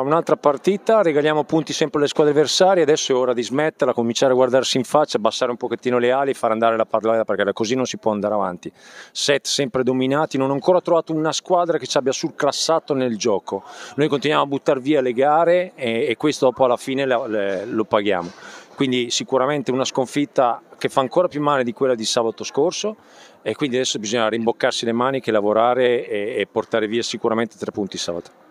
un'altra partita, regaliamo punti sempre alle squadre avversarie, adesso è ora di smetterla, cominciare a guardarsi in faccia, abbassare un pochettino le ali, far andare la parlata perché così non si può andare avanti. Set sempre dominati, non ho ancora trovato una squadra che ci abbia surclassato nel gioco. Noi continuiamo a buttare via le gare e, e questo dopo alla fine lo, lo paghiamo. Quindi sicuramente una sconfitta che fa ancora più male di quella di sabato scorso e quindi adesso bisogna rimboccarsi le maniche, lavorare e, e portare via sicuramente tre punti sabato.